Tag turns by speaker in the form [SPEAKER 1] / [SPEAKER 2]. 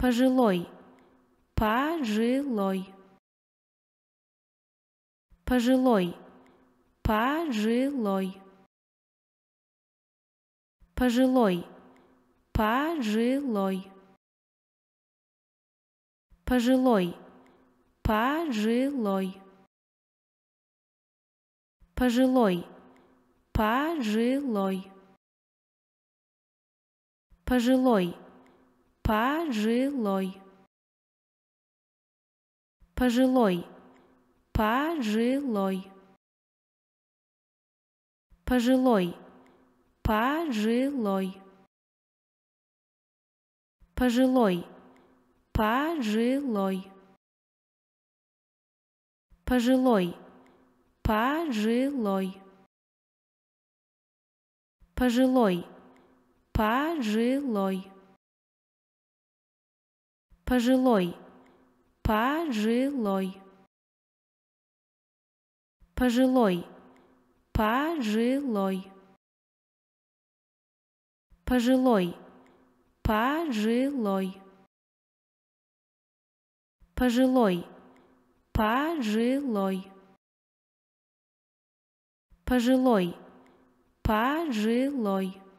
[SPEAKER 1] Пожилой. Пожилой. Пожилой. Пожилой. Пожилой. Пожилой. Пожилой. Пожилой. Пожилой. Пожилой. Пожилой пожилой, пожилой, пожилой, пожилой, пожилой, пожилой, пожилой, пожилой, пожилой, пожилой, пожилой. Пожилой. Пожилой. Пожилой. Пожилой. Пожилой. Пожилой. Пожилой. Пожилой. Пожилой. Пожилой.